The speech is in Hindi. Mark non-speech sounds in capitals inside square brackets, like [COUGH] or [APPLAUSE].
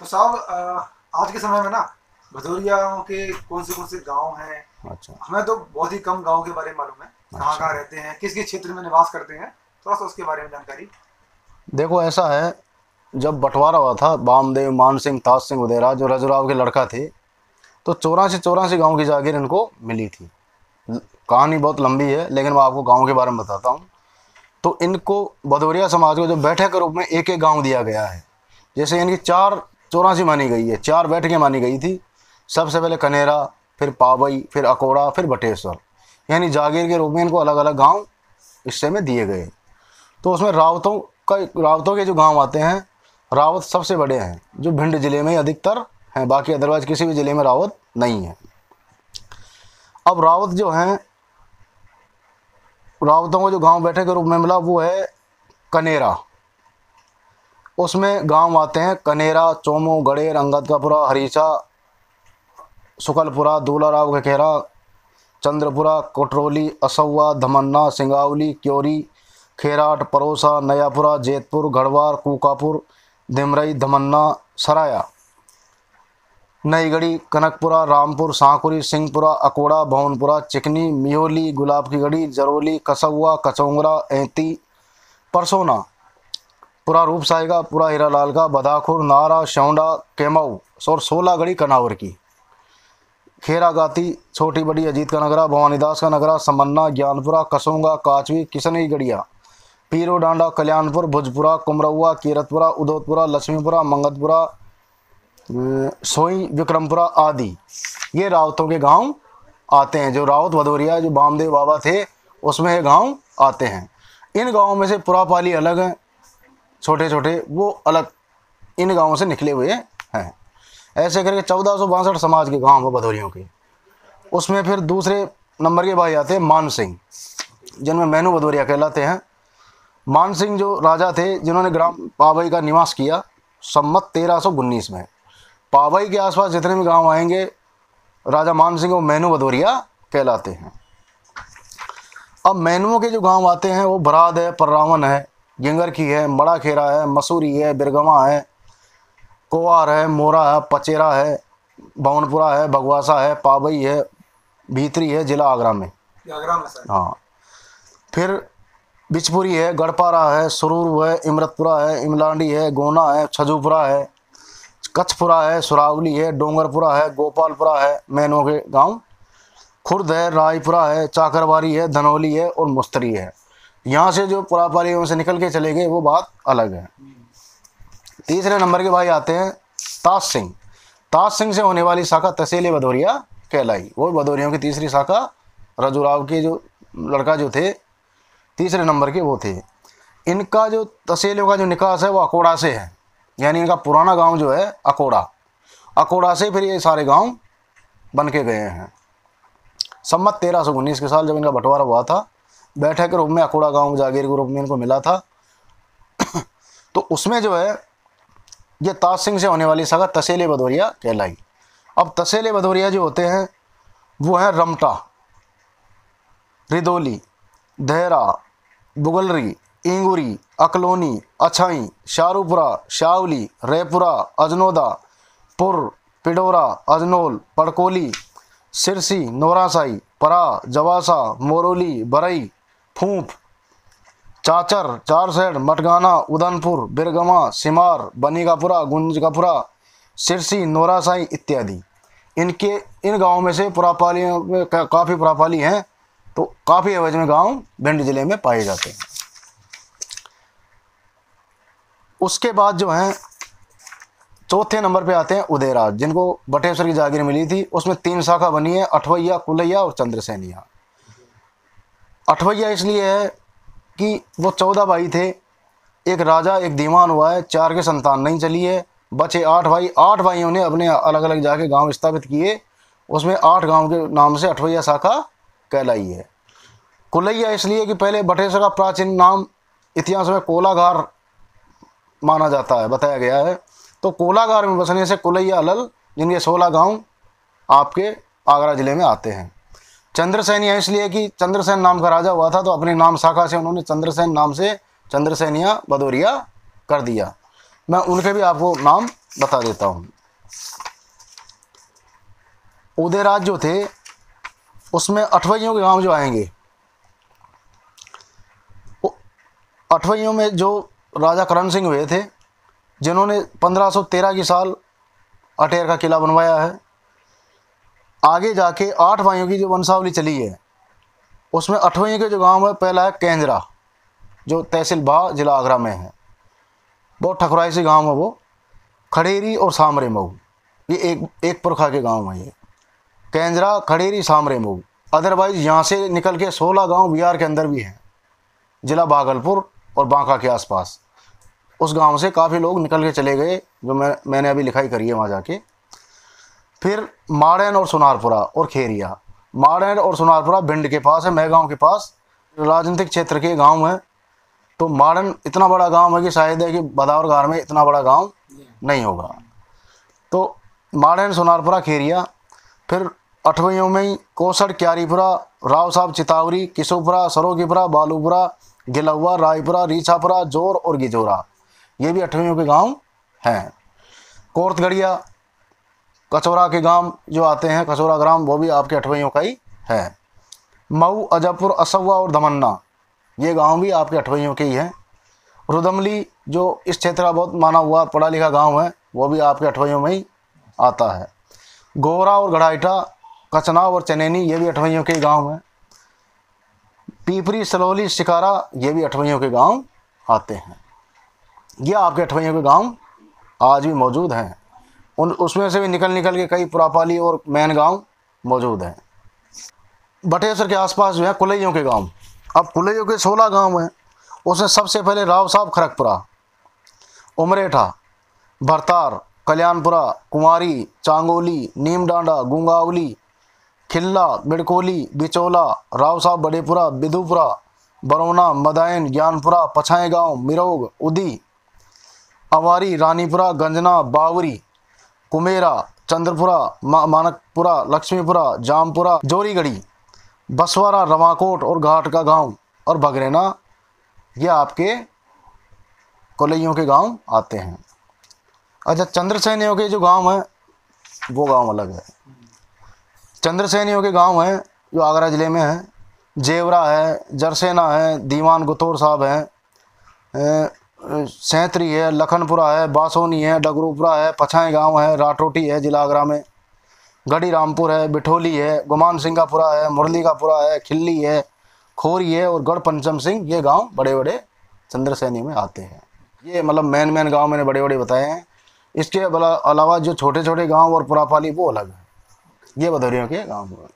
तो साहब आज के समय में ना भदौरिया के कौन से कौन से गांव हैं अच्छा हमें तो बहुत ही कम गांव के बारे में मालूम है अच्छा। कहाँ कहाँ रहते हैं किस किस क्षेत्र में निवास करते हैं थोड़ा सा उसके बारे में जानकारी देखो ऐसा है जब बंटवारा हुआ था बामदेव मान सिंह ताज सिंह वगैरह जो रजुराव के लड़का थे तो चौरासी चौरासी गाँव की जागीर इनको मिली थी कहानी बहुत लंबी है लेकिन मैं आपको गाँव के बारे में बताता हूँ तो इनको भदौरिया समाज को जो बैठक के रूप में एक एक गांव दिया गया है जैसे इनकी चार चौरासी मानी गई है चार बैठकें मानी गई थी सबसे पहले कनेरा फिर पावई फिर अकोड़ा फिर बटेश्वर यानी जागीर के रूप में इनको अलग अलग गांव हिस्से में दिए गए तो उसमें रावतों का रावतों के जो गांव आते हैं रावत सबसे बड़े हैं जो भिंड ज़िले में अधिकतर हैं बाकी अदरवाइज किसी भी ज़िले में रावत नहीं है अब रावत जो हैं रावतों को जो गांव बैठे के रूप में मिला वो है कनेरा उसमें गांव आते हैं कनेरा चोमो गड़ेर कापुरा हरीसा सुकलपुरा दूलाराव खेरा चंद्रपुरा कोटरोली असौवा धमन्ना सिंगावली क्योरी खेराट परोसा नयापुरा जेतपुर गढ़वार कूकापुर धिमरई धमन्ना सराया नईगढ़ी कनकपुरा रामपुर सांकुरी सिंहपुरा अकोड़ा भवनपुरा चिकनी मियोली गुलाब की गढ़ी जरोली कसौआ कचौंगरा ऐती परसोना पूरा रूप साई पूरा हीरा लाल का बदाखुर नारा शौंडा केमाऊ और सोलह गढ़ी कनावर की खेरा गाती छोटी बड़ी अजीत का नगरा भवानीदास का नगरा समन्ना ज्ञानपुरा कसोंगा काचवी किशनई गढ़िया पीरो डांडा कल्याणपुर भुजपुरा कुमरऊआ कीरतपुरा उदोतपुरा लक्ष्मीपुरा मंगतपुरा सोई विक्रमपुरा आदि ये रावतों के गांव आते हैं जो रावत भदौरिया जो बामदेव बाबा थे उसमें ये गांव आते हैं इन गांवों में से पुरापाली अलग हैं छोटे छोटे वो अलग इन गाँवों से निकले हुए हैं ऐसे करके चौदह समाज के गाँव वो भदौरियों के उसमें फिर दूसरे नंबर के भाई आते हैं मान सिंह जिनमें मैनू भदौरिया कहलाते हैं मान सिंह जो राजा थे जिन्होंने ग्राम पावई का निवास किया सम्मत तेरह में पावई के आसपास जितने भी गांव आएंगे राजा मान सिंह और मैनू भदौरिया कहलाते हैं अब मैनुओं के जो गांव आते हैं वो बराद है पर्रावन है गेंगर की है मड़ा खेरा है मसूरी है बिरगवा है कोवार है मोरा है पचेरा है भवनपुरा है भगवासा है पाबई है भीतरी है जिला आगरा में आगरा में सर हाँ फिर बिचपुरी है गढ़पारा है सुरूर है इमरतपुरा है इमलांडी है गोना है छजूपुरा है कच्छपुरा है सुरावली है डोंगरपुरा है गोपालपुरा है मैनो के गाँव खुर्द है रायपुरा है चाकरवारी है धनौली है और मुस्तरी है यहाँ से जो पुरापालियों से निकल के चले गए वो बात अलग है तीसरे नंबर के भाई आते हैं ताज सिंह ताज सिंह से होने वाली शाखा तसेले भदौरिया कहलाई वो भदौरियों की तीसरी शाखा रजूराव के जो लड़का जो थे तीसरे नंबर के वो थे इनका जो तसेलियों का जो निकास है वो अकोड़ा से है यानी इनका पुराना गांव जो है अकोड़ा अकोड़ा से फिर ये सारे गांव बन के गए हैं सम्मत तेरह सौ उन्नीस के साल जब इनका बंटवारा हुआ था बैठक रूप में अकोड़ा गांव जागीर के रूप में इनको मिला था [COUGHS] तो उसमें जो है ये ताज सिंह से होने वाली सगा तसेले भदौरिया कहलाई अब तसेले भदौरिया जो होते हैं वो हैं रमटा रिदोली देहरा बुगलरी इंगुरी अकलोनी अछाई शाहरुपुरा शावली रेपुरा अजनोदा पुर पिडोरा अजनोल पड़कोली सिरसी नोरासाई परा जवासा मोरोली बरई फूंप चाचर चारसेड मटगाना उदनपुर बिरगमा सिमार बनीगापुरा गुंजगापुरा सिरसी नोरासाई इत्यादि इनके इन गाँव में से पुरापालियों में का, काफ़ी पुरापाली हैं तो काफ़ी एवज में गांव भिंड जिले में पाए जाते हैं उसके बाद जो हैं चौथे नंबर पे आते हैं उदयराज जिनको बटेश्वर की जागीर मिली थी उसमें तीन शाखा बनी है अठवैया कुलैया और चंद्रसेनिया अठवैया इसलिए है कि वो चौदह भाई थे एक राजा एक दीवान हुआ है चार के संतान नहीं चली है बचे आठ भाई आठ भाइयों ने अपने अलग अलग जाके गांव स्थापित किए उसमें आठ गांव के नाम से अठवैया शाखा कहलाई है कुलैया इसलिए कि पहले बटेसर का प्राचीन नाम इतिहास में कोलाघार माना जाता है बताया गया है तो कोलाघार में बसने से कुलैया अलल जिनके सोलह गांव आपके आगरा ज़िले में आते हैं चंद्रसेन या इसलिए कि चंद्रसेन नाम का राजा हुआ था तो अपने नाम शाखा से उन्होंने चंद्रसेन नाम से चंद्रसेन या भदौरिया कर दिया मैं उनके भी आपको नाम बता देता हूँ उदयराज जो थे उसमें अठवैयों के नाम जो आएंगे अठवैयों में जो राजा करण सिंह हुए थे जिन्होंने 1513 की साल अटेर का किला बनवाया है आगे जाके आठ भाइयों की जो वंशावली चली है उसमें अठवाइयों के जो गांव है पहला है केंद्रा जो भा जिला आगरा में है बहुत ठकुराई से गांव है वो खड़ेरी और सामरे मऊ ये एक एक पुरखा के गांव है ये केंद्रा खड़ेरी सामरे मऊ अदरवाइज़ यहाँ से निकल के सोलह गांव बिहार के अंदर भी हैं जिला भागलपुर और बांका के आसपास उस गांव से काफ़ी लोग निकल के चले गए जो मैं मैंने अभी लिखाई करी है वहाँ जाके फिर माड़ैन और सोनारपुरा और खेरिया माड़ैन और सोनारपुरा भिंड के पास है महगांव के पास राजनीतिक क्षेत्र के गांव है तो माड़न इतना बड़ा गांव है कि शायद है कि बदावरगार में इतना बड़ा गांव नहीं होगा तो माड़न सोनारपुरा खेरिया फिर अठवैयों में ही कोसड़ क्यारीपुरा राव साहब चितावरी किशोपुरा सरोगीपुरा बालूपुरा गिलौवा रायपुरा रीछापुरा जोर और गिजोरा ये भी अठवैयों के गांव हैं कोर्तगढ़िया कचौरा के गांव जो आते हैं कचौरा ग्राम वो भी आपके अठवैयों का ही है मऊ अजबपुर असवा और धमन्ना ये गांव भी आपके अठवैयों के ही हैं रुदमली जो इस क्षेत्र का बहुत माना हुआ पढ़ा लिखा गांव है वो भी आपके अठवैयों में ही आता है गोरा और गढ़ाइटा कचनाव और चनैनी ये भी अठवैयों के गांव हैं पीपरी सलोली शिकारा ये भी अठवैयों के गांव आते हैं ये आपके अठवैयों के गांव आज भी मौजूद हैं उन उसमें से भी निकल निकल के कई पुरापाली और मैन गांव मौजूद हैं बटेसर के आसपास जो है कुलैयों के गांव अब कुलैयों के सोलह गांव हैं उसमें सबसे पहले राव साहब खड़कपुरा उमरेठा भरतार कल्याणपुरा कुमारी चांगोली नीम डांडा गुंगावली खिल्ला मिड़कोली बिचौला राव साहब बड़ेपुरा बिदुपुरा बरौना मदायन ज्ञानपुरा पछाए गांव मिरोग उदी अवारी रानीपुरा गंजना बावरी उमेरा चंद्रपुरा मानकपुरा लक्ष्मीपुरा जामपुरा जोरीगढ़ी बसवारा रवाकोट और घाट का गांव और बगरेना ये आपके कोलैयों के गांव आते हैं अच्छा चंद्रसैनियों के जो गांव हैं वो गांव अलग है चंद्रसैनियों के गांव हैं जो आगरा ज़िले में हैं जेवरा है जरसेना है दीवान गुतौर साहब हैं सैंतरी है लखनपुरा है बासोनी है डगरूपुरा है पछाए गांव है राठोटी है जिलागरा में गढ़ी रामपुर है बिठोली है गुमान सिंह का पुरा है मुरली का पुरा है खिल्ली है खोरी है और गढ़ पंचम सिंह ये गांव बड़े बड़े चंद्रसैनी में आते हैं ये मतलब मेन मेन गांव मैंने बड़े बड़े बताए हैं इसके अलावा जो छोटे छोटे गाँव और पुरापाली वो अलग है ये भदौरियों के गाँव हुए